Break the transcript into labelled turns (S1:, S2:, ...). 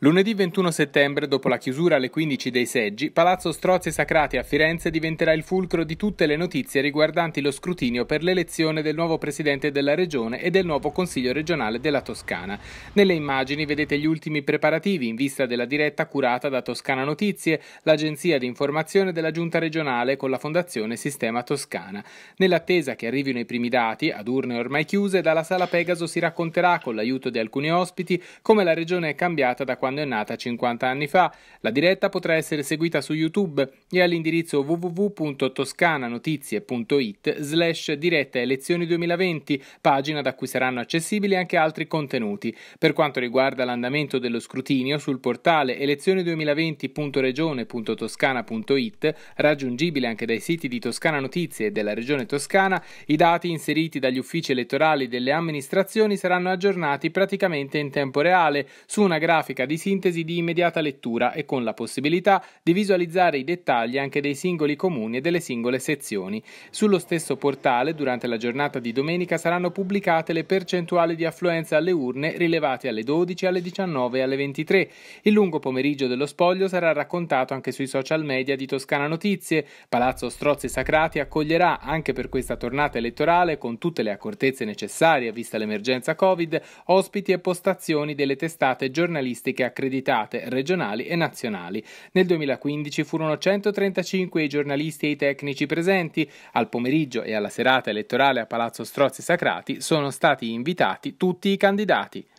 S1: Lunedì 21 settembre, dopo la chiusura alle 15 dei seggi, Palazzo Strozzi Sacrati a Firenze diventerà il fulcro di tutte le notizie riguardanti lo scrutinio per l'elezione del nuovo presidente della regione e del nuovo consiglio regionale della Toscana. Nelle immagini vedete gli ultimi preparativi in vista della diretta curata da Toscana Notizie, l'agenzia di informazione della giunta regionale con la fondazione Sistema Toscana. Nell'attesa che arrivino i primi dati, ad urne ormai chiuse, dalla sala Pegaso si racconterà con l'aiuto di alcuni ospiti come la regione è cambiata da quando quando è nata 50 anni fa. La diretta potrà essere seguita su YouTube e all'indirizzo www.toscananotizie.it slash diretta elezioni 2020, pagina da cui saranno accessibili anche altri contenuti. Per quanto riguarda l'andamento dello scrutinio, sul portale elezioni2020.regione.toscana.it, raggiungibile anche dai siti di Toscana Notizie e della Regione Toscana, i dati inseriti dagli uffici elettorali delle amministrazioni saranno aggiornati praticamente in tempo reale su una grafica di sintesi di immediata lettura e con la possibilità di visualizzare i dettagli anche dei singoli comuni e delle singole sezioni. Sullo stesso portale, durante la giornata di domenica, saranno pubblicate le percentuali di affluenza alle urne rilevate alle 12, alle 19 e alle 23. Il lungo pomeriggio dello spoglio sarà raccontato anche sui social media di Toscana Notizie. Palazzo Strozzi Sacrati accoglierà anche per questa tornata elettorale, con tutte le accortezze necessarie vista l'emergenza Covid, ospiti e postazioni delle testate giornalistiche accreditate regionali e nazionali. Nel 2015 furono 135 i giornalisti e i tecnici presenti. Al pomeriggio e alla serata elettorale a Palazzo Strozzi Sacrati sono stati invitati tutti i candidati.